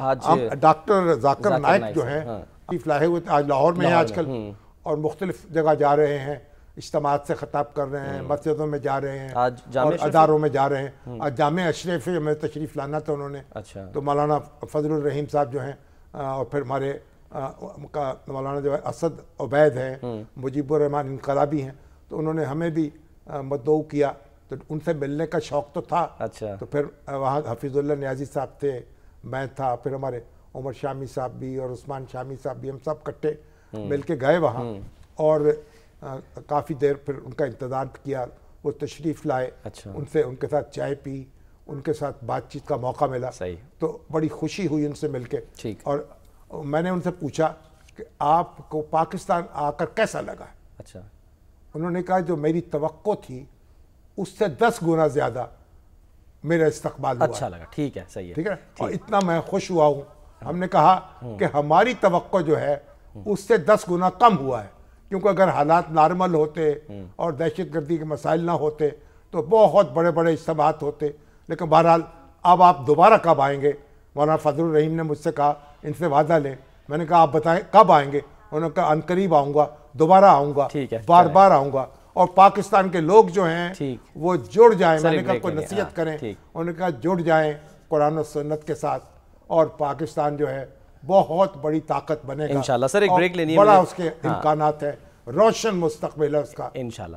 आज डॉक्टर जाकर नायक जो है चीफ लाहे हुए आज लाहौर में हैं आजकल हम्म। और मुख्तलिफ जगह जा रहे हैं इज्तमात से खताब कर रहे हैं हम्म। मस्जिदों में जा रहे हैं और अदारों में जा रहे हैं हम्म। आज जाम अशरफ में तशरीफ़ लाना था उन्होंने अच्छा तो मौलाना फजल रहीम साहब जो हैं और फिर हमारे मौलाना जो है असद उबैद हैं मुजीबरहमान इनकलाबी हैं तो उन्होंने हमें भी मदो किया तो उनसे मिलने का शौक़ तो था अच्छा तो फिर वहाँ हफीज़ुल्ला न्याजी साहब थे मैं था फिर हमारे उमर शामी साहब भी और उस्मान शामी साहब भी हम सब इकट्ठे हम्म। मिल के गए वहाँ हम्म। और काफ़ी देर फिर उनका इंतज़ार किया वो तशरीफ़ लाए अच्छा। उनसे उनके साथ चाय पी उनके साथ बातचीत का मौका मिला सही तो बड़ी खुशी हुई उनसे मिल के और मैंने उनसे पूछा कि आपको पाकिस्तान आकर कैसा लगा अच्छा उन्होंने कहा जो मेरी तो थी उससे दस गुना ज़्यादा मेरा इस्तकबाल अच्छा लगा ठीक है सही है ठीक है और इतना मैं खुश हुआ हूँ हमने कहा हम्म। कि हमारी तो जो है हम्म। उससे दस गुना कम हुआ है क्योंकि अगर हालात नॉर्मल होते हम्म। और दहशत गर्दी के मसाइल ना होते तो बहुत बड़े बड़े इज्तमात होते लेकिन बहरहाल अब आप दोबारा कब आएंगे मौलाना फजल रहीम ने मुझसे कहा इनसे वादा लें मैंने कहा आप बताएं कब आएंगे उन्होंने कहा अनकरीब आऊँगा दोबारा आऊँगा बार बार आऊँगा और पाकिस्तान के लोग जो हैं वो जुड़ जाए मैंने कहा कोई नसीहत हाँ, करें उन्होंने कहा जुड़ जाए कुरान और सुन्नत के साथ और पाकिस्तान जो है बहुत बड़ी ताकत बनेगा इंशाल्लाह सर एक ब्रेक लेनी है बड़ा उसके हाँ। इम्कान है रोशन मुस्तकबिल है उसका